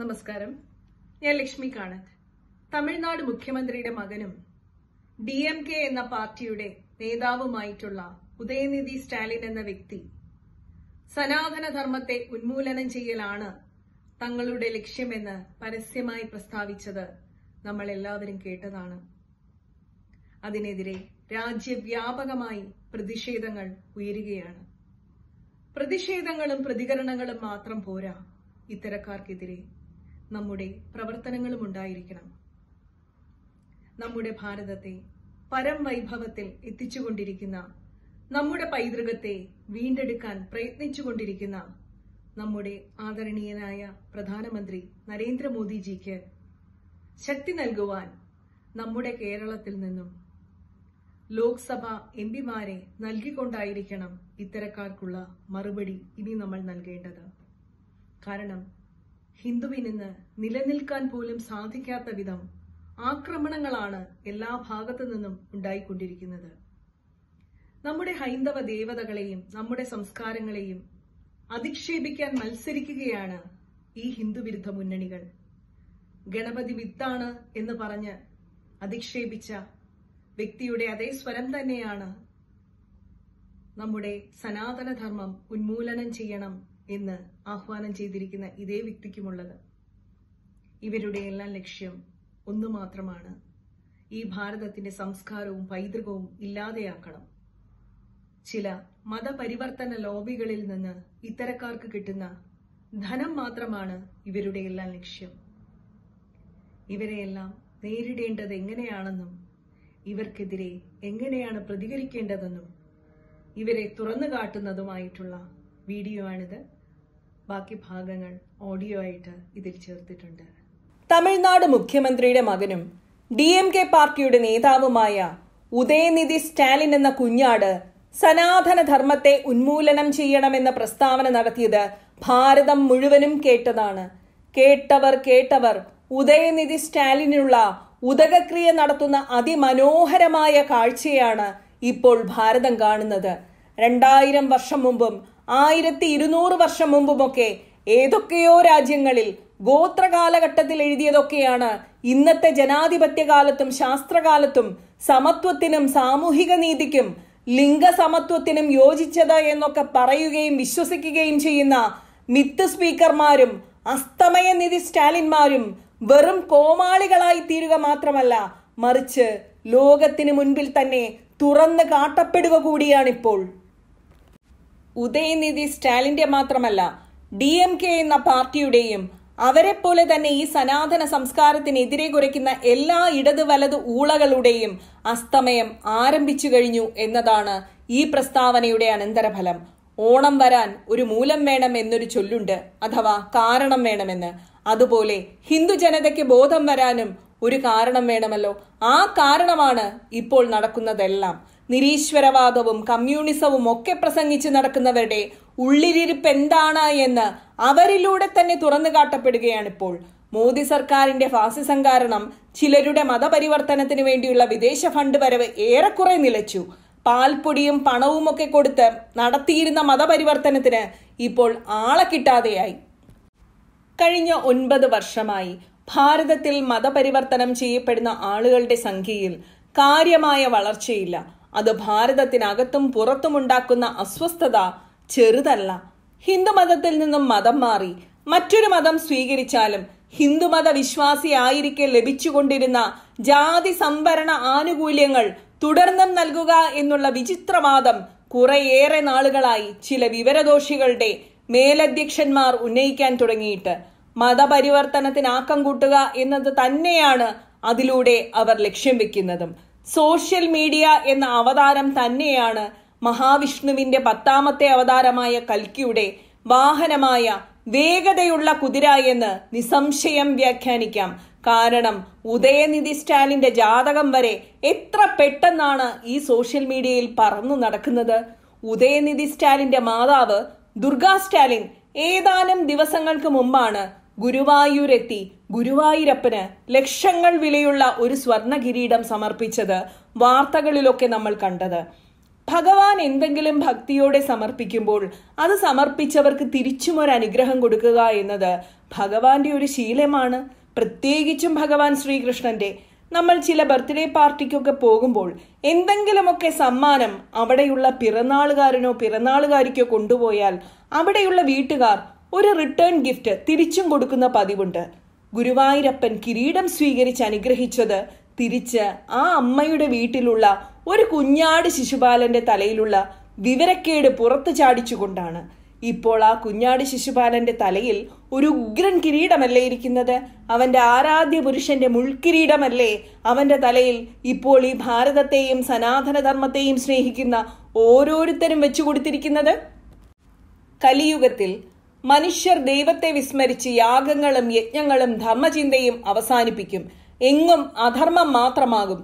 നമസ്കാരം ഞാൻ ലക്ഷ്മി കാണത് തമിഴ്നാട് മുഖ്യമന്ത്രിയുടെ മകനും ഡി എം കെ എന്ന പാർട്ടിയുടെ നേതാവുമായിട്ടുള്ള ഉദയനിധി സ്റ്റാലിൻ എന്ന വ്യക്തി സനാതന ധർമ്മത്തെ ഉന്മൂലനം ചെയ്യലാണ് തങ്ങളുടെ ലക്ഷ്യമെന്ന് പരസ്യമായി പ്രസ്താവിച്ചത് നമ്മൾ എല്ലാവരും കേട്ടതാണ് അതിനെതിരെ രാജ്യവ്യാപകമായി പ്രതിഷേധങ്ങൾ ഉയരുകയാണ് പ്രതിഷേധങ്ങളും പ്രതികരണങ്ങളും മാത്രം പോരാ ഇത്തരക്കാർക്കെതിരെ നമ്മുടെ പ്രവർത്തനങ്ങളും ഉണ്ടായിരിക്കണം നമ്മുടെ ഭാരതത്തെ പരം വൈഭവത്തിൽ എത്തിച്ചുകൊണ്ടിരിക്കുന്ന നമ്മുടെ പൈതൃകത്തെ വീണ്ടെടുക്കാൻ പ്രയത്നിച്ചുകൊണ്ടിരിക്കുന്ന നമ്മുടെ ആദരണീയനായ പ്രധാനമന്ത്രി നരേന്ദ്രമോദിജിക്ക് ശക്തി നൽകുവാൻ നമ്മുടെ കേരളത്തിൽ നിന്നും ലോക്സഭ എം പിമാരെ നൽകിക്കൊണ്ടായിരിക്കണം ഇത്തരക്കാർക്കുള്ള മറുപടി ഇനി നമ്മൾ നൽകേണ്ടത് കാരണം ഹിന്ദുവിനിന്ന് നിലനിൽക്കാൻ പോലും സാധിക്കാത്ത വിധം ആക്രമണങ്ങളാണ് എല്ലാ ഭാഗത്തു നിന്നും ഉണ്ടായിക്കൊണ്ടിരിക്കുന്നത് നമ്മുടെ ഹൈന്ദവ ദേവതകളെയും നമ്മുടെ സംസ്കാരങ്ങളെയും അധിക്ഷേപിക്കാൻ മത്സരിക്കുകയാണ് ഈ ഹിന്ദുവിരുദ്ധ മുന്നണികൾ ഗണപതി വിത്താണ് എന്ന് പറഞ്ഞ് അധിക്ഷേപിച്ച വ്യക്തിയുടെ അതേ സ്വരം തന്നെയാണ് നമ്മുടെ സനാതനധർമ്മം ഉന്മൂലനം ചെയ്യണം ഇന്ന് ആഹ്വാനം ചെയ്തിരിക്കുന്ന ഇതേ വ്യക്തിക്കുമുള്ളത് ഇവരുടെ എല്ലാം ലക്ഷ്യം ഒന്നു മാത്രമാണ് ഈ ഭാരതത്തിന്റെ സംസ്കാരവും പൈതൃകവും ഇല്ലാതെയാക്കണം ചില മതപരിവർത്തന ലോബികളിൽ നിന്ന് ഇത്തരക്കാർക്ക് കിട്ടുന്ന ധനം മാത്രമാണ് ഇവരുടെ എല്ലാം ലക്ഷ്യം ഇവരെയെല്ലാം നേരിടേണ്ടത് എങ്ങനെയാണെന്നും ഇവർക്കെതിരെ എങ്ങനെയാണ് പ്രതികരിക്കേണ്ടതെന്നും ഇവരെ തുറന്നു കാട്ടുന്നതുമായിട്ടുള്ള വീഡിയോ ആണിത് ബാക്കി ഭാഗങ്ങൾ ഓഡിയോ ആയിട്ട് ഇതിൽ ചേർത്തിട്ടുണ്ട് തമിഴ്നാട് മുഖ്യമന്ത്രിയുടെ മകനും ഡി എം കെ പാർട്ടിയുടെ നേതാവുമായ ഉദയനിധി സ്റ്റാലിൻ എന്ന കുഞ്ഞാട് സനാതന ധർമ്മത്തെ ഉന്മൂലനം ചെയ്യണമെന്ന പ്രസ്താവന നടത്തിയത് ഭാരതം മുഴുവനും കേട്ടതാണ് കേട്ടവർ കേട്ടവർ ഉദയനിധി സ്റ്റാലിനുള്ള ഉദകക്രിയ നടത്തുന്ന അതിമനോഹരമായ കാഴ്ചയാണ് ഇപ്പോൾ ഭാരതം കാണുന്നത് രണ്ടായിരം വർഷം മുമ്പും ആയിരത്തി ഇരുന്നൂറ് വർഷം മുമ്പുമൊക്കെ ഏതൊക്കെയോ രാജ്യങ്ങളിൽ ഗോത്ര കാലഘട്ടത്തിൽ എഴുതിയതൊക്കെയാണ് ഇന്നത്തെ ജനാധിപത്യകാലത്തും ശാസ്ത്രകാലത്തും സമത്വത്തിനും സാമൂഹിക നീതിക്കും ലിംഗസമത്വത്തിനും യോജിച്ചത് എന്നൊക്കെ പറയുകയും വിശ്വസിക്കുകയും ചെയ്യുന്ന മിത്ത് സ്പീക്കർമാരും അസ്തമയ നിധി സ്റ്റാലിന്മാരും വെറും കോമാളികളായി തീരുക മാത്രമല്ല മറിച്ച് ലോകത്തിന് മുൻപിൽ തന്നെ തുറന്ന് കാട്ടപ്പെടുക കൂടിയാണിപ്പോൾ ഉദയനിധി സ്റ്റാലിന്റെ മാത്രമല്ല ഡി എം കെ എന്ന പാർട്ടിയുടെയും അവരെപ്പോലെ തന്നെ ഈ സനാതന സംസ്കാരത്തിനെതിരെ കുറയ്ക്കുന്ന എല്ലാ ഇടത് വലത് ഊളകളുടെയും അസ്തമയം ആരംഭിച്ചു കഴിഞ്ഞു എന്നതാണ് ഈ പ്രസ്താവനയുടെ അനന്തരഫലം ഓണം വരാൻ ഒരു മൂലം വേണം എന്നൊരു ചൊല്ലുണ്ട് അഥവാ കാരണം വേണമെന്ന് അതുപോലെ ഹിന്ദു ജനതയ്ക്ക് ബോധം വരാനും ഒരു കാരണം വേണമല്ലോ ആ കാരണമാണ് ഇപ്പോൾ നടക്കുന്നതെല്ലാം നിരീശ്വരവാദവും കമ്മ്യൂണിസവും ഒക്കെ പ്രസംഗിച്ച് നടക്കുന്നവരുടെ ഉള്ളിലിരിപ്പ് എന്താണ് എന്ന് അവരിലൂടെ തന്നെ തുറന്നു കാട്ടപ്പെടുകയാണിപ്പോൾ മോദി സർക്കാരിന്റെ ഫാസിസം കാരണം ചിലരുടെ മതപരിവർത്തനത്തിന് വേണ്ടിയുള്ള വിദേശ ഫണ്ട് വരവ് ഏറെക്കുറെ നിലച്ചു പാൽപ്പൊടിയും പണവും ഒക്കെ കൊടുത്ത് നടത്തിയിരുന്ന മതപരിവർത്തനത്തിന് ഇപ്പോൾ ആളെ കിട്ടാതെയായി കഴിഞ്ഞ ഒൻപത് വർഷമായി ഭാരതത്തിൽ മതപരിവർത്തനം ചെയ്യപ്പെടുന്ന ആളുകളുടെ സംഖ്യയിൽ കാര്യമായ വളർച്ചയില്ല അത് ഭാരതത്തിനകത്തും പുറത്തുമുണ്ടാക്കുന്ന അസ്വസ്ഥത ചെറുതല്ല ഹിന്ദുമതത്തിൽ നിന്നും മതം മാറി മറ്റൊരു മതം സ്വീകരിച്ചാലും ഹിന്ദുമത വിശ്വാസിയായിരിക്കെ ലഭിച്ചുകൊണ്ടിരുന്ന ജാതി സംവരണ ആനുകൂല്യങ്ങൾ തുടർന്നും നൽകുക എന്നുള്ള വിചിത്രവാദം കുറേയേറെ നാളുകളായി ചില വിവരദോഷികളുടെ മേലധ്യക്ഷന്മാർ ഉന്നയിക്കാൻ തുടങ്ങിയിട്ട് മതപരിവർത്തനത്തിനാക്കം കൂട്ടുക എന്നത് തന്നെയാണ് അതിലൂടെ അവർ ലക്ഷ്യം വെക്കുന്നതും സോഷ്യൽ മീഡിയ എന്ന അവതാരം തന്നെയാണ് മഹാവിഷ്ണുവിന്റെ പത്താമത്തെ അവതാരമായ കൽക്കിയുടെ വാഹനമായ വേഗതയുള്ള കുതിര എന്ന് നിസംശയം വ്യാഖ്യാനിക്കാം കാരണം ഉദയനിധി സ്റ്റാലിന്റെ ജാതകം വരെ എത്ര പെട്ടെന്നാണ് ഈ സോഷ്യൽ മീഡിയയിൽ പറന്നു നടക്കുന്നത് ഉദയനിധി സ്റ്റാലിന്റെ മാതാവ് ദുർഗാ സ്റ്റാലിൻ ഏതാനും ദിവസങ്ങൾക്ക് മുമ്പാണ് ഗുരുവായൂരെത്തി ഗുരുവായൂരപ്പന് ലക്ഷങ്ങൾ വിലയുള്ള ഒരു സ്വർണകിരീടം കിരീടം സമർപ്പിച്ചത് വാർത്തകളിലൊക്കെ നമ്മൾ കണ്ടത് ഭഗവാൻ എന്തെങ്കിലും ഭക്തിയോടെ സമർപ്പിക്കുമ്പോൾ അത് സമർപ്പിച്ചവർക്ക് തിരിച്ചും ഒരു അനുഗ്രഹം കൊടുക്കുക എന്നത് ഭഗവാന്റെ ഒരു ശീലമാണ് പ്രത്യേകിച്ചും ഭഗവാൻ ശ്രീകൃഷ്ണന്റെ നമ്മൾ ചില ബർത്ത്ഡേ പാർട്ടിക്കൊക്കെ പോകുമ്പോൾ എന്തെങ്കിലുമൊക്കെ സമ്മാനം അവിടെയുള്ള പിറന്നാളുകാരനോ പിറന്നാളുകാരിക്കോ കൊണ്ടുപോയാൽ അവിടെയുള്ള വീട്ടുകാർ ഒരു റിട്ടേൺ ഗിഫ്റ്റ് തിരിച്ചും കൊടുക്കുന്ന പതിവുണ്ട് ഗുരുവായൂരപ്പൻ കിരീടം സ്വീകരിച്ച് അനുഗ്രഹിച്ചത് തിരിച്ച് ആ അമ്മയുടെ വീട്ടിലുള്ള ഒരു കുഞ്ഞാട് ശിശുപാലന്റെ തലയിലുള്ള വിവരക്കേട് പുറത്തു ചാടിച്ചുകൊണ്ടാണ് ഇപ്പോൾ ആ കുഞ്ഞാട് ശിശുപാലന്റെ തലയിൽ ഒരു ഉഗ്രൻ കിരീടമല്ലേ ഇരിക്കുന്നത് അവന്റെ ആരാധ്യ പുരുഷന്റെ മുൾക്കിരീടമല്ലേ അവന്റെ തലയിൽ ഇപ്പോൾ ഈ ഭാരതത്തെയും സനാതനധർമ്മത്തെയും സ്നേഹിക്കുന്ന ഓരോരുത്തരും വെച്ചു കൊടുത്തിരിക്കുന്നത് കലിയുഗത്തിൽ മനുഷ്യർ ദൈവത്തെ വിസ്മരിച്ച് യാഗങ്ങളും യജ്ഞങ്ങളും ധർമ്മചിന്തയും അവസാനിപ്പിക്കും എങ്ങും അധർമ്മം മാത്രമാകും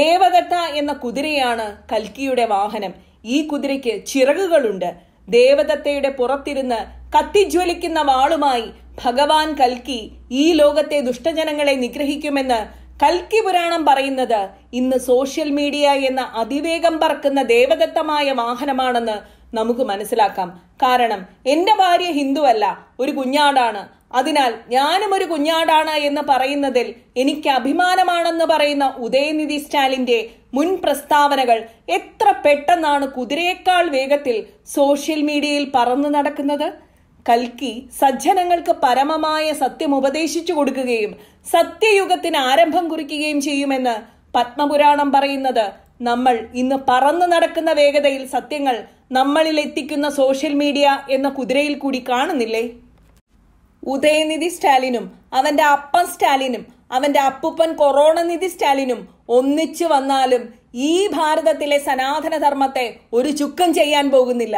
ദേവദത്ത എന്ന കുതിരയാണ് കൽക്കിയുടെ വാഹനം ഈ കുതിരയ്ക്ക് ചിറകുകളുണ്ട് ദേവദത്തയുടെ പുറത്തിരുന്ന് കത്തിജ്വലിക്കുന്ന വാളുമായി ഭഗവാൻ കൽക്കി ഈ ലോകത്തെ ദുഷ്ടജനങ്ങളെ നിഗ്രഹിക്കുമെന്ന് കൽക്കി പുരാണം പറയുന്നത് ഇന്ന് സോഷ്യൽ മീഡിയ എന്ന അതിവേഗം പറക്കുന്ന ദേവദത്തമായ വാഹനമാണെന്ന് നമുക്ക് മനസ്സിലാക്കാം കാരണം എൻ്റെ ഭാര്യ ഹിന്ദുവല്ല ഒരു കുഞ്ഞാടാണ് അതിനാൽ ഞാനും ഒരു കുഞ്ഞാടാണ് എന്ന് പറയുന്നതിൽ എനിക്ക് അഭിമാനമാണെന്ന് പറയുന്ന ഉദയനിധി സ്റ്റാലിൻ്റെ മുൻ പ്രസ്താവനകൾ എത്ര പെട്ടെന്നാണ് കുതിരയേക്കാൾ വേഗത്തിൽ സോഷ്യൽ മീഡിയയിൽ പറന്നു നടക്കുന്നത് കൽക്കി സജ്ജനങ്ങൾക്ക് പരമമായ സത്യം ഉപദേശിച്ചു കൊടുക്കുകയും സത്യയുഗത്തിന് ആരംഭം കുറിക്കുകയും ചെയ്യുമെന്ന് പത്മപുരാണം പറയുന്നത് നമ്മൾ ഇന്ന് പറന്നു നടക്കുന്ന വേഗതയിൽ സത്യങ്ങൾ നമ്മളിൽ എത്തിക്കുന്ന സോഷ്യൽ മീഡിയ എന്ന കുതിരയിൽ കൂടി കാണുന്നില്ലേ ഉദയനിധി സ്റ്റാലിനും അവന്റെ അപ്പൻ സ്റ്റാലിനും അവന്റെ അപ്പുപ്പൻ കൊറോണനിധി സ്റ്റാലിനും ഒന്നിച്ചു വന്നാലും ഈ ഭാരതത്തിലെ സനാതന ധർമ്മത്തെ ഒരു ചുക്കം ചെയ്യാൻ പോകുന്നില്ല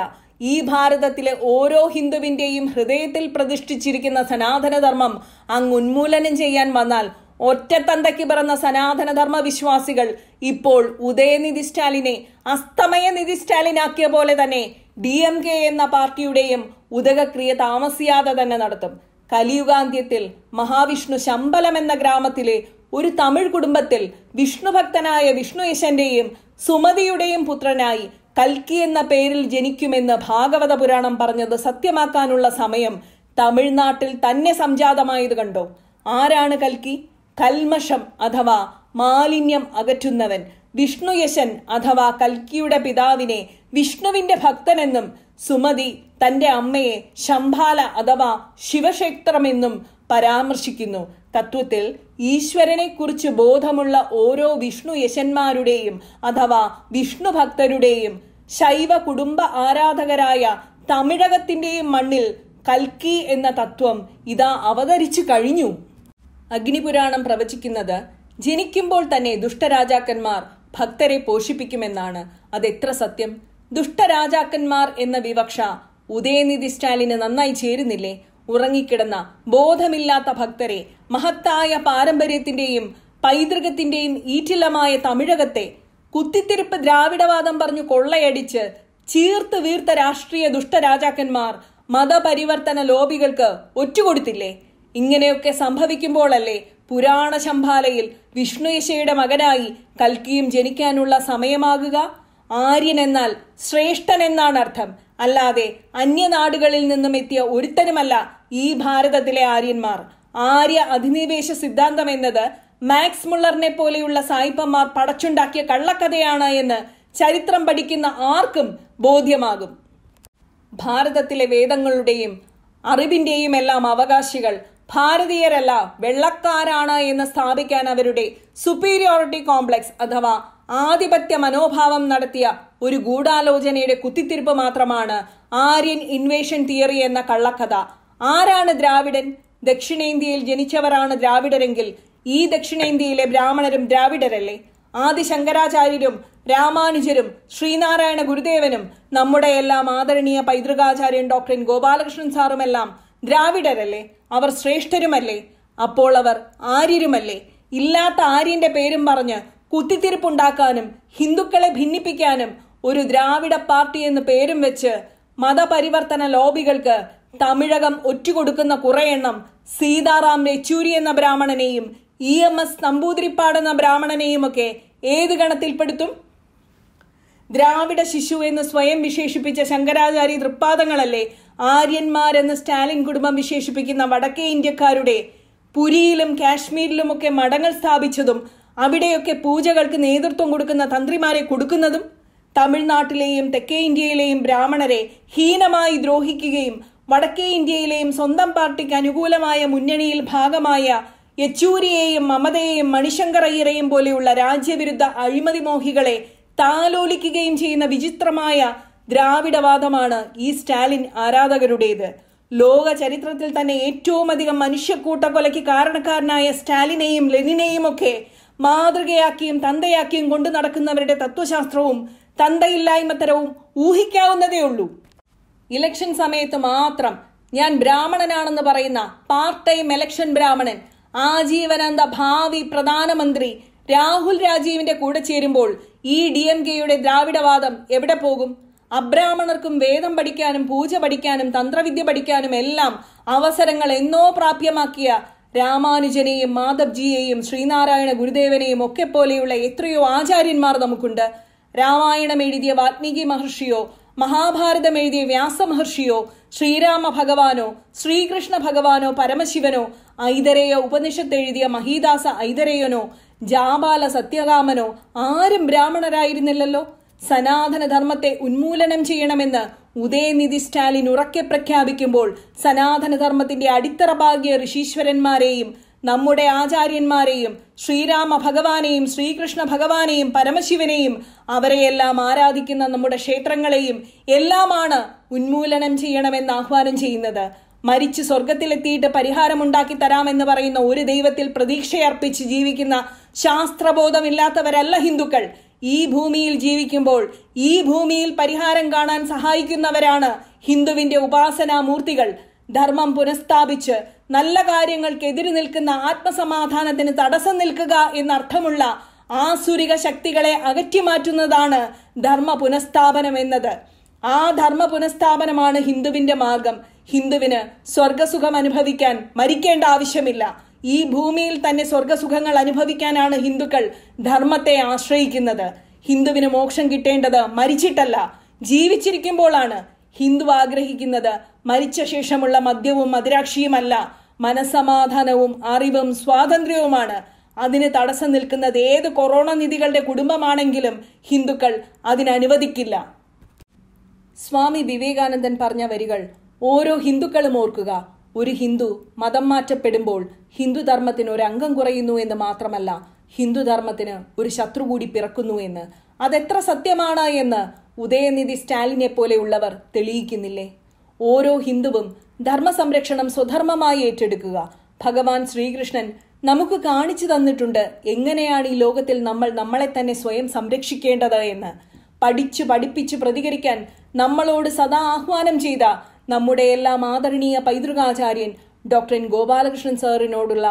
ഈ ഭാരതത്തിലെ ഓരോ ഹിന്ദുവിന്റെയും ഹൃദയത്തിൽ പ്രതിഷ്ഠിച്ചിരിക്കുന്ന സനാതനധർമ്മം അങ്ങ് ഉന്മൂലനം ചെയ്യാൻ വന്നാൽ ഒറ്റത്തന്തയ്ക്ക് പിറന്ന സനാതനധർമ്മ വിശ്വാസികൾ ഇപ്പോൾ ഉദയനിധി സ്റ്റാലിനെ അസ്തമയ നിധി സ്റ്റാലിനാക്കിയ പോലെ തന്നെ ഡി എം കെ എന്ന പാർട്ടിയുടെയും ഉദകക്രിയ താമസിയാതെ തന്നെ നടത്തും കലിയുഗാന്ത്യത്തിൽ മഹാവിഷ്ണു ശമ്പലം എന്ന ഗ്രാമത്തിലെ ഒരു തമിഴ് കുടുംബത്തിൽ വിഷ്ണുഭക്തനായ യശന്റെയും സുമതിയുടെയും പുത്രനായി കൽക്കി എന്ന പേരിൽ ജനിക്കുമെന്ന് ഭാഗവത പുരാണം പറഞ്ഞത് സത്യമാക്കാനുള്ള സമയം തമിഴ്നാട്ടിൽ തന്നെ സംജാതമായത് കണ്ടോ ആരാണ് കൽക്കി കൽമഷം അഥവാ മാലിന്യം അകറ്റുന്നവൻ വിഷ്ണുയശൻ അഥവാ കൽക്കിയുടെ പിതാവിനെ വിഷ്ണുവിന്റെ ഭക്തനെന്നും സുമതി തന്റെ അമ്മയെ ശംഭാല അഥവാ ശിവക്ഷേത്രമെന്നും പരാമർശിക്കുന്നു തത്വത്തിൽ ഈശ്വരനെക്കുറിച്ച് ബോധമുള്ള ഓരോ വിഷ്ണു യശന്മാരുടെയും അഥവാ വിഷ്ണു ഭക്തരുടെയും ശൈവ കുടുംബ ആരാധകരായ തമിഴകത്തിന്റെയും മണ്ണിൽ കൽക്കി എന്ന തത്വം ഇതാ അവതരിച്ചു കഴിഞ്ഞു അഗ്നിപുരാണം പ്രവചിക്കുന്നത് ജനിക്കുമ്പോൾ തന്നെ ദുഷ്ടരാജാക്കന്മാർ ഭക്തരെ പോഷിപ്പിക്കുമെന്നാണ് അതെത്ര സത്യം ദുഷ്ടരാജാക്കന്മാർ എന്ന വിവക്ഷ ഉദയനിധി സ്റ്റാലിന് നന്നായി ചേരുന്നില്ലേ ഉറങ്ങിക്കിടന്ന ബോധമില്ലാത്ത ഭക്തരെ മഹത്തായ പാരമ്പര്യത്തിന്റെയും പൈതൃകത്തിന്റെയും ഈറ്റിലമായ തമിഴകത്തെ കുത്തിത്തിരിപ്പ് ദ്രാവിഡവാദം പറഞ്ഞു കൊള്ളയടിച്ച് ചീർത്ത് വീർത്ത രാഷ്ട്രീയ ദുഷ്ടരാജാക്കന്മാർ മതപരിവർത്തന ലോബികൾക്ക് ഒറ്റുകൊടുത്തില്ലേ ഇങ്ങനെയൊക്കെ സംഭവിക്കുമ്പോഴല്ലേ പുരാണ ശംഭാലയിൽ വിഷ്ണുയശയുടെ മകനായി കൽക്കിയും ജനിക്കാനുള്ള സമയമാകുക ആര്യൻ എന്നാൽ ശ്രേഷ്ഠൻ എന്നാണ് അർത്ഥം അല്ലാതെ അന്യനാടുകളിൽ നിന്നും എത്തിയ ഒരുത്തനുമല്ല ഈ ഭാരതത്തിലെ ആര്യന്മാർ ആര്യ അധിനിവേശ സിദ്ധാന്തം എന്നത് മാക്സ് മുള്ളറിനെ പോലെയുള്ള സായിപ്പന്മാർ പടച്ചുണ്ടാക്കിയ കള്ളക്കഥയാണ് എന്ന് ചരിത്രം പഠിക്കുന്ന ആർക്കും ബോധ്യമാകും ഭാരതത്തിലെ വേദങ്ങളുടെയും അറിവിന്റെയും എല്ലാം അവകാശികൾ ഭാരതീയരല്ല വെള്ളക്കാരാണ് എന്ന് സ്ഥാപിക്കാൻ അവരുടെ സുപ്പീരിയോറിറ്റി കോംപ്ലക്സ് അഥവാ ആധിപത്യ മനോഭാവം നടത്തിയ ഒരു ഗൂഢാലോചനയുടെ കുത്തിത്തിരിപ്പ് മാത്രമാണ് ആര്യൻ ഇൻവേഷൻ തിയറി എന്ന കള്ളക്കഥ ആരാണ് ദ്രാവിഡൻ ദക്ഷിണേന്ത്യയിൽ ജനിച്ചവരാണ് ദ്രാവിഡരെങ്കിൽ ഈ ദക്ഷിണേന്ത്യയിലെ ബ്രാഹ്മണരും ദ്രാവിഡരല്ലേ ആദി ശങ്കരാചാര്യരും രാമാനുജരും ശ്രീനാരായണ ഗുരുദേവനും നമ്മുടെ എല്ലാം ആദരണീയ പൈതൃകാചാര്യൻ ഡോക്ടർ ഗോപാലകൃഷ്ണൻ സാറുമെല്ലാം ദ്രാവിഡരല്ലേ അവർ ശ്രേഷ്ഠരുമല്ലേ അപ്പോൾ അവർ ആര്യരുമല്ലേ ഇല്ലാത്ത ആര്യന്റെ പേരും പറഞ്ഞ് കുത്തിത്തിരിപ്പുണ്ടാക്കാനും ഹിന്ദുക്കളെ ഭിന്നിപ്പിക്കാനും ഒരു ദ്രാവിഡ പാർട്ടി എന്ന് പേരും വെച്ച് മതപരിവർത്തന ലോബികൾക്ക് തമിഴകം ഒറ്റുകൊടുക്കുന്ന കുറേ എണ്ണം സീതാറാം യെച്ചൂരി എന്ന ബ്രാഹ്മണനെയും ഇ എം എസ് നമ്പൂതിരിപ്പാട് എന്ന ബ്രാഹ്മണനെയുമൊക്കെ ഏത് ഗണത്തിൽപ്പെടുത്തും ദ്രാവിഡ ശിശു എന്ന് സ്വയം വിശേഷിപ്പിച്ച ശങ്കരാചാര്യ തൃപ്പാദങ്ങളല്ലേ ആര്യന്മാരെന്ന് സ്റ്റാലിൻ കുടുംബം വിശേഷിപ്പിക്കുന്ന വടക്കേ ഇന്ത്യക്കാരുടെ പുരിയിലും കാശ്മീരിലുമൊക്കെ മഠങ്ങൾ സ്ഥാപിച്ചതും അവിടെയൊക്കെ പൂജകൾക്ക് നേതൃത്വം കൊടുക്കുന്ന തന്ത്രിമാരെ കൊടുക്കുന്നതും തമിഴ്നാട്ടിലെയും തെക്കേ ഇന്ത്യയിലെയും ബ്രാഹ്മണരെ ഹീനമായി ദ്രോഹിക്കുകയും വടക്കേ ഇന്ത്യയിലെയും സ്വന്തം പാർട്ടിക്ക് അനുകൂലമായ മുന്നണിയിൽ ഭാഗമായ യെച്ചൂരിയെയും മമതയെയും മണിശങ്കർ അയ്യരെയും പോലെയുള്ള രാജ്യവിരുദ്ധ അഴിമതി മോഹികളെ താലോലിക്കുകയും ചെയ്യുന്ന വിചിത്രമായ ദ്രാവിഡവാദമാണ് ഈ സ്റ്റാലിൻ ആരാധകരുടേത് ലോക ചരിത്രത്തിൽ തന്നെ ഏറ്റവും അധികം മനുഷ്യക്കൂട്ടക്കൊലയ്ക്ക് കാരണക്കാരനായ സ്റ്റാലിനെയും ലെനിനെയും ഒക്കെ മാതൃകയാക്കിയും തന്തയാക്കിയും കൊണ്ടു നടക്കുന്നവരുടെ തത്വശാസ്ത്രവും തന്തയില്ലായ്മത്തരവും ഊഹിക്കാവുന്നതേ ഉള്ളൂ ഇലക്ഷൻ സമയത്ത് മാത്രം ഞാൻ ബ്രാഹ്മണനാണെന്ന് പറയുന്ന പാർട്ട് ടൈം ഇലക്ഷൻ ബ്രാഹ്മണൻ ആജീവനാന്ത ഭാവി പ്രധാനമന്ത്രി രാഹുൽ രാജീവിന്റെ കൂടെ ചേരുമ്പോൾ ഈ ഡി എം കെയുടെ ദ്രാവിഡവാദം എവിടെ പോകും അബ്രാഹ്മണർക്കും വേദം പഠിക്കാനും പൂജ പഠിക്കാനും തന്ത്രവിദ്യ പഠിക്കാനും എല്ലാം അവസരങ്ങൾ എന്നോ പ്രാപ്യമാക്കിയ രാമാനുജനെയും മാധവ്ജിയെയും ശ്രീനാരായണ ഗുരുദേവനെയും ഒക്കെ പോലെയുള്ള എത്രയോ ആചാര്യന്മാർ നമുക്കുണ്ട് രാമായണം എഴുതിയ വാൽമീകി മഹർഷിയോ മഹാഭാരതം എഴുതിയ വ്യാസമഹർഷിയോ ശ്രീരാമ ഭഗവാനോ ശ്രീകൃഷ്ണ ഭഗവാനോ പരമശിവനോ ഐതരേയ ഉപനിഷത്ത് എഴുതിയ മഹീദാസ ഐതരേയനോ ജാബാല സത്യകാമനോ ആരും ബ്രാഹ്മണരായിരുന്നില്ലല്ലോ സനാതനധർമ്മത്തെ ഉന്മൂലനം ചെയ്യണമെന്ന് ഉദയനിധി സ്റ്റാലിൻ ഉറക്കെ പ്രഖ്യാപിക്കുമ്പോൾ സനാതനധർമ്മത്തിന്റെ അടിത്തറ ഭാഗ്യ ഋഷീശ്വരന്മാരെയും നമ്മുടെ ആചാര്യന്മാരെയും ശ്രീരാമ ഭഗവാനെയും ശ്രീകൃഷ്ണ ഭഗവാനെയും പരമശിവനെയും അവരെയെല്ലാം ആരാധിക്കുന്ന നമ്മുടെ ക്ഷേത്രങ്ങളെയും എല്ലാമാണ് ഉന്മൂലനം ചെയ്യണമെന്ന് ആഹ്വാനം ചെയ്യുന്നത് മരിച്ച് സ്വർഗത്തിലെത്തിയിട്ട് പരിഹാരമുണ്ടാക്കി തരാമെന്ന് പറയുന്ന ഒരു ദൈവത്തിൽ പ്രതീക്ഷയർപ്പിച്ച് ജീവിക്കുന്ന ശാസ്ത്രബോധമില്ലാത്തവരല്ല ഹിന്ദുക്കൾ ഈ ഭൂമിയിൽ ജീവിക്കുമ്പോൾ ഈ ഭൂമിയിൽ പരിഹാരം കാണാൻ സഹായിക്കുന്നവരാണ് ഹിന്ദുവിന്റെ ഉപാസനാമൂർത്തികൾ ധർമ്മം പുനഃസ്ഥാപിച്ച് നല്ല കാര്യങ്ങൾക്കെതിരെ നിൽക്കുന്ന ആത്മസമാധാനത്തിന് തടസ്സം നിൽക്കുക എന്നർത്ഥമുള്ള ആസുരിക ശക്തികളെ അകറ്റി മാറ്റുന്നതാണ് ധർമ്മ പുനഃസ്ഥാപനം എന്നത് ആ ധർമ്മ പുനഃസ്ഥാപനമാണ് ഹിന്ദുവിന്റെ മാർഗം ഹിന്ദുവിന് സ്വർഗസുഖം അനുഭവിക്കാൻ മരിക്കേണ്ട ആവശ്യമില്ല ഈ ഭൂമിയിൽ തന്നെ സ്വർഗസുഖങ്ങൾ അനുഭവിക്കാനാണ് ഹിന്ദുക്കൾ ധർമ്മത്തെ ആശ്രയിക്കുന്നത് ഹിന്ദുവിന് മോക്ഷം കിട്ടേണ്ടത് മരിച്ചിട്ടല്ല ജീവിച്ചിരിക്കുമ്പോഴാണ് ഹിന്ദു ആഗ്രഹിക്കുന്നത് മരിച്ച ശേഷമുള്ള മദ്യവും മദിരാക്ഷിയുമല്ല മനസമാധാനവും അറിവും സ്വാതന്ത്ര്യവുമാണ് അതിന് തടസ്സം നിൽക്കുന്നത് ഏത് കൊറോണ നിധികളുടെ കുടുംബമാണെങ്കിലും ഹിന്ദുക്കൾ അതിനനുവദിക്കില്ല സ്വാമി വിവേകാനന്ദൻ പറഞ്ഞ വരികൾ ഓരോ ഹിന്ദുക്കളും ഓർക്കുക ഒരു ഹിന്ദു മതം മാറ്റപ്പെടുമ്പോൾ ഹിന്ദുധർമ്മത്തിന് ഒരു അംഗം കുറയുന്നു എന്ന് മാത്രമല്ല ഹിന്ദുധർമ്മത്തിന് ഒരു ശത്രു കൂടി പിറക്കുന്നു എന്ന് അതെത്ര സത്യമാണ് എന്ന് ഉദയനിധി സ്റ്റാലിനെ പോലെയുള്ളവർ തെളിയിക്കുന്നില്ലേ ഓരോ ഹിന്ദുവും ധർമ്മ സംരക്ഷണം സ്വധർമ്മമായി ഏറ്റെടുക്കുക ഭഗവാൻ ശ്രീകൃഷ്ണൻ നമുക്ക് കാണിച്ചു തന്നിട്ടുണ്ട് എങ്ങനെയാണ് ഈ ലോകത്തിൽ നമ്മൾ നമ്മളെ തന്നെ സ്വയം സംരക്ഷിക്കേണ്ടത് എന്ന് പഠിച്ചു പഠിപ്പിച്ച് പ്രതികരിക്കാൻ നമ്മളോട് സദാ ആഹ്വാനം ചെയ്ത നമ്മുടെ എല്ലാം ആദരണീയ പൈതൃകാചാര്യൻ ഡോക്ടർ എൻ ഗോപാലകൃഷ്ണൻ സാറിനോടുള്ള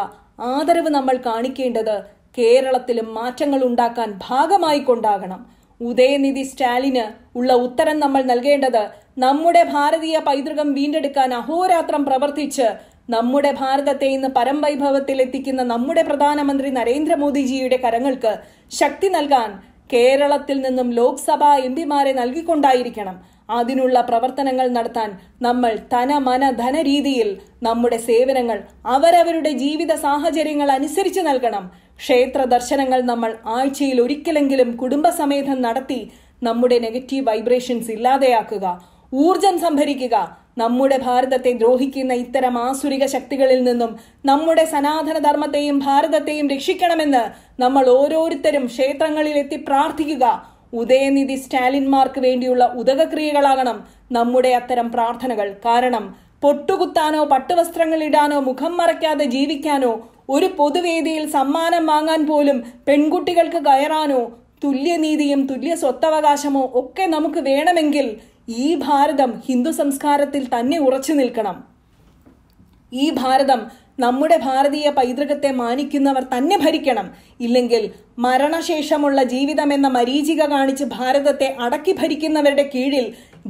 ആദരവ് നമ്മൾ കാണിക്കേണ്ടത് കേരളത്തിലും മാറ്റങ്ങൾ ഉണ്ടാക്കാൻ ഭാഗമായി കൊണ്ടാകണം ഉദയനിധി സ്റ്റാലിന് ഉള്ള ഉത്തരം നമ്മൾ നൽകേണ്ടത് നമ്മുടെ ഭാരതീയ പൈതൃകം വീണ്ടെടുക്കാൻ അഹോരാത്രം പ്രവർത്തിച്ച് നമ്മുടെ ഭാരതത്തെ ഇന്ന് പരംവൈഭവത്തിലെത്തിക്കുന്ന നമ്മുടെ പ്രധാനമന്ത്രി നരേന്ദ്രമോദിജിയുടെ കരങ്ങൾക്ക് ശക്തി നൽകാൻ കേരളത്തിൽ നിന്നും ലോക്സഭാ എം പിമാരെ നൽകിക്കൊണ്ടായിരിക്കണം അതിനുള്ള പ്രവർത്തനങ്ങൾ നടത്താൻ നമ്മൾ തന മന ധന രീതിയിൽ നമ്മുടെ സേവനങ്ങൾ അവരവരുടെ ജീവിത സാഹചര്യങ്ങൾ അനുസരിച്ച് നൽകണം ക്ഷേത്ര ദർശനങ്ങൾ നമ്മൾ ആഴ്ചയിൽ ഒരിക്കലെങ്കിലും കുടുംബസമേതം നടത്തി നമ്മുടെ നെഗറ്റീവ് വൈബ്രേഷൻസ് ഇല്ലാതെയാക്കുക ഊർജം സംഭരിക്കുക നമ്മുടെ ഭാരതത്തെ ദ്രോഹിക്കുന്ന ഇത്തരം ആസുരിക ശക്തികളിൽ നിന്നും നമ്മുടെ സനാതനധർമ്മത്തെയും ഭാരതത്തെയും രക്ഷിക്കണമെന്ന് നമ്മൾ ഓരോരുത്തരും ക്ഷേത്രങ്ങളിലെത്തി പ്രാർത്ഥിക്കുക ഉദയനിധി സ്റ്റാലിന്മാർക്ക് വേണ്ടിയുള്ള ഉദകക്രിയകളാകണം നമ്മുടെ അത്തരം പ്രാർത്ഥനകൾ കാരണം പൊട്ടുകുത്താനോ പട്ടുവസ്ത്രങ്ങൾ ഇടാനോ മുഖം മറയ്ക്കാതെ ജീവിക്കാനോ ഒരു പൊതുവേദിയിൽ സമ്മാനം വാങ്ങാൻ പോലും പെൺകുട്ടികൾക്ക് കയറാനോ തുല്യനീതിയും തുല്യ സ്വത്തവകാശമോ ഒക്കെ നമുക്ക് വേണമെങ്കിൽ ഈ ഭാരതം ഹിന്ദു സംസ്കാരത്തിൽ തന്നെ ഉറച്ചു നിൽക്കണം ഈ ഭാരതം നമ്മുടെ ഭാരതീയ പൈതൃകത്തെ മാനിക്കുന്നവർ തന്നെ ഭരിക്കണം ഇല്ലെങ്കിൽ മരണശേഷമുള്ള ജീവിതം എന്ന മരീചിക കാണിച്ച് ഭാരതത്തെ അടക്കി ഭരിക്കുന്നവരുടെ കീഴിൽ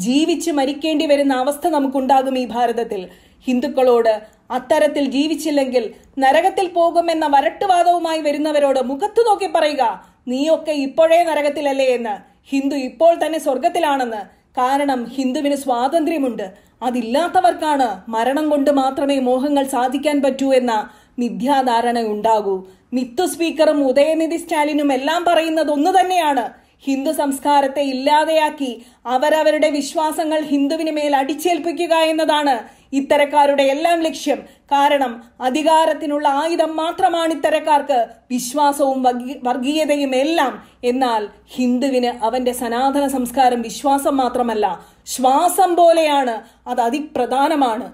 ജീവിച്ച് മരിക്കേണ്ടി വരുന്ന അവസ്ഥ നമുക്കുണ്ടാകും ഈ ഭാരതത്തിൽ ഹിന്ദുക്കളോട് അത്തരത്തിൽ ജീവിച്ചില്ലെങ്കിൽ നരകത്തിൽ പോകുമെന്ന വരട്ടുവാദവുമായി വരുന്നവരോട് മുഖത്തു നോക്കി പറയുക നീയൊക്കെ ഇപ്പോഴേ നരകത്തിലല്ലേ എന്ന് ഹിന്ദു ഇപ്പോൾ തന്നെ സ്വർഗത്തിലാണെന്ന് കാരണം ഹിന്ദുവിന് സ്വാതന്ത്ര്യമുണ്ട് അതില്ലാത്തവർക്കാണ് മരണം കൊണ്ട് മാത്രമേ മോഹങ്ങൾ സാധിക്കാൻ പറ്റൂ എന്ന മിഥ്യാധാരണ ഉണ്ടാകൂ മിത്തു സ്പീക്കറും ഉദയനിധി സ്റ്റാലിനും എല്ലാം പറയുന്നത് ഒന്ന് തന്നെയാണ് ഹിന്ദു സംസ്കാരത്തെ ഇല്ലാതെയാക്കി അവരവരുടെ വിശ്വാസങ്ങൾ ഹിന്ദുവിന് മേൽ അടിച്ചേൽപ്പിക്കുക എന്നതാണ് ഇത്തരക്കാരുടെ എല്ലാം ലക്ഷ്യം കാരണം അധികാരത്തിനുള്ള ആയുധം മാത്രമാണ് ഇത്തരക്കാർക്ക് വിശ്വാസവും വർഗീയതയും എല്ലാം എന്നാൽ ഹിന്ദുവിന് അവന്റെ സനാതന സംസ്കാരം വിശ്വാസം മാത്രമല്ല ശ്വാസം പോലെയാണ് അത് അതിപ്രധാനമാണ്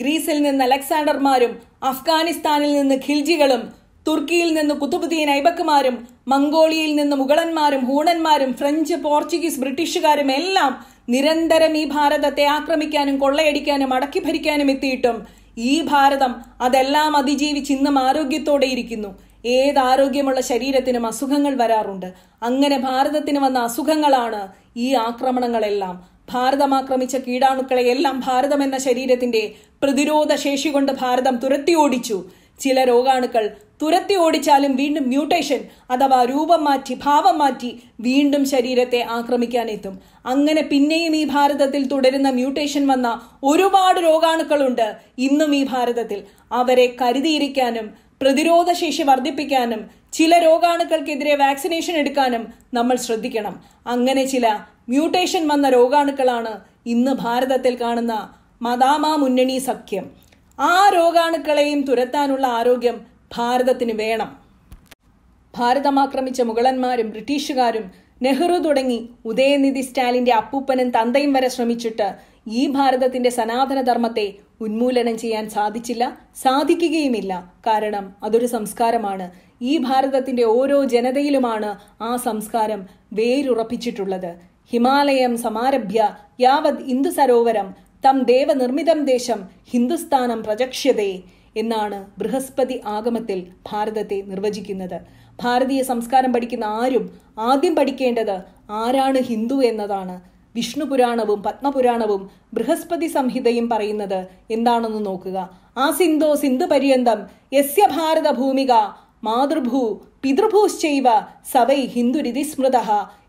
ഗ്രീസിൽ നിന്ന് അലക്സാണ്ടർമാരും അഫ്ഗാനിസ്ഥാനിൽ നിന്ന് ഖിൽജികളും തുർക്കിയിൽ നിന്ന് കുത്തുബുദ്ദീൻ ഐബക്കുമാരും മംഗോളിയയിൽ നിന്ന് മുഗളന്മാരും ഹൂണന്മാരും ഫ്രഞ്ച് പോർച്ചുഗീസ് ബ്രിട്ടീഷുകാരും എല്ലാം നിരന്തരം ഈ ഭാരതത്തെ ആക്രമിക്കാനും കൊള്ളയടിക്കാനും അടക്കി ഭരിക്കാനും എത്തിയിട്ടും ഈ ഭാരതം അതെല്ലാം അതിജീവിച്ച് ഇന്നും ആരോഗ്യത്തോടെ ഇരിക്കുന്നു ഏത് ആരോഗ്യമുള്ള ശരീരത്തിനും അസുഖങ്ങൾ വരാറുണ്ട് അങ്ങനെ ഭാരതത്തിന് വന്ന അസുഖങ്ങളാണ് ഈ ആക്രമണങ്ങളെല്ലാം ഭാരതം ആക്രമിച്ച കീടാണുക്കളെ എല്ലാം ഭാരതം എന്ന ശരീരത്തിന്റെ പ്രതിരോധ ശേഷി കൊണ്ട് ഭാരതം തുരത്തി ഓടിച്ചു ചില രോഗാണുക്കൾ തുരത്തി ഓടിച്ചാലും വീണ്ടും മ്യൂട്ടേഷൻ അഥവാ രൂപം മാറ്റി ഭാവം മാറ്റി വീണ്ടും ശരീരത്തെ ആക്രമിക്കാനെത്തും അങ്ങനെ പിന്നെയും ഈ ഭാരതത്തിൽ തുടരുന്ന മ്യൂട്ടേഷൻ വന്ന ഒരുപാട് രോഗാണുക്കളുണ്ട് ഇന്നും ഈ ഭാരതത്തിൽ അവരെ കരുതിയിരിക്കാനും പ്രതിരോധശേഷി വർദ്ധിപ്പിക്കാനും ചില രോഗാണുക്കൾക്കെതിരെ വാക്സിനേഷൻ എടുക്കാനും നമ്മൾ ശ്രദ്ധിക്കണം അങ്ങനെ ചില മ്യൂട്ടേഷൻ വന്ന രോഗാണുക്കളാണ് ഇന്ന് ഭാരതത്തിൽ കാണുന്ന മതാമാ മുന്നണി സഖ്യം ആ രോഗാണുക്കളെയും തുരത്താനുള്ള ആരോഗ്യം ഭാരതത്തിന് വേണം ഭാരതം ആക്രമിച്ച മുഗളന്മാരും ബ്രിട്ടീഷുകാരും നെഹ്റു തുടങ്ങി ഉദയനിധി സ്റ്റാലിന്റെ അപ്പൂപ്പനും തന്തയും വരെ ശ്രമിച്ചിട്ട് ഈ ഭാരതത്തിന്റെ സനാതനധർമ്മത്തെ ഉന്മൂലനം ചെയ്യാൻ സാധിച്ചില്ല സാധിക്കുകയുമില്ല കാരണം അതൊരു സംസ്കാരമാണ് ഈ ഭാരതത്തിന്റെ ഓരോ ജനതയിലുമാണ് ആ സംസ്കാരം വേരുറപ്പിച്ചിട്ടുള്ളത് ഹിമാലയം സമാരഭ്യ യാവത് ഇന്ദു സരോവരം തം ദേവനിർമ്മിതം ദേശം ഹിന്ദുസ്ഥാനം പ്രജക്ഷ്യതേ എന്നാണ് ബൃഹസ്പതി ആഗമത്തിൽ ഭാരതത്തെ നിർവചിക്കുന്നത് ഭാരതീയ സംസ്കാരം പഠിക്കുന്ന ആരും ആദ്യം പഠിക്കേണ്ടത് ആരാണ് ഹിന്ദു എന്നതാണ് വിഷ്ണു പുരാണവും പത്മപുരാണവും ബൃഹസ്പതി സംഹിതയും പറയുന്നത് എന്താണെന്ന് നോക്കുക ആ സിന്ധോ സിന്ധു പര്യന്തം യസ്യ ഭാരത ഭൂമിക മാതൃഭൂ പിതൃഭൂശ്ചൈവ സവൈ ഹിന്ദു രതിസ്മൃത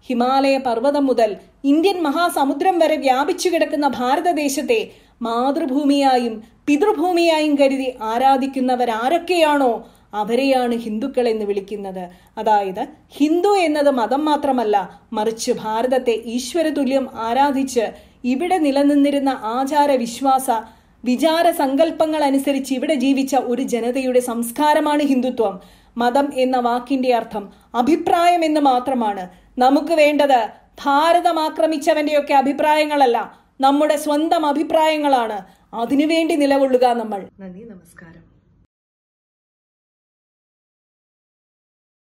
ഹിമാലയ പർവ്വതം മുതൽ ഇന്ത്യൻ മഹാസമുദ്രം വരെ വ്യാപിച്ചു കിടക്കുന്ന ഭാരതദേശത്തെ മാതൃഭൂമിയായും പിതൃഭൂമിയായും കരുതി ആരാധിക്കുന്നവരാരൊക്കെയാണോ അവരെയാണ് ഹിന്ദുക്കൾ എന്ന് വിളിക്കുന്നത് അതായത് ഹിന്ദു എന്നത് മതം മാത്രമല്ല മറിച്ച് ഭാരതത്തെ ഈശ്വരതുല്യം ആരാധിച്ച് ഇവിടെ നിലനിന്നിരുന്ന ആചാര വിശ്വാസ വിചാര സങ്കല്പങ്ങൾ അനുസരിച്ച് ഇവിടെ ജീവിച്ച ഒരു ജനതയുടെ സംസ്കാരമാണ് ഹിന്ദുത്വം മതം എന്ന വാക്കിന്റെ അർത്ഥം അഭിപ്രായം എന്ന് മാത്രമാണ് നമുക്ക് വേണ്ടത് ഭാരതം ആക്രമിച്ചവന്റെയൊക്കെ അഭിപ്രായങ്ങളല്ല നമ്മുടെ സ്വന്തം അഭിപ്രായങ്ങളാണ് അതിനുവേണ്ടി നിലകൊള്ളുക നമ്മൾ നന്ദി നമസ്കാരം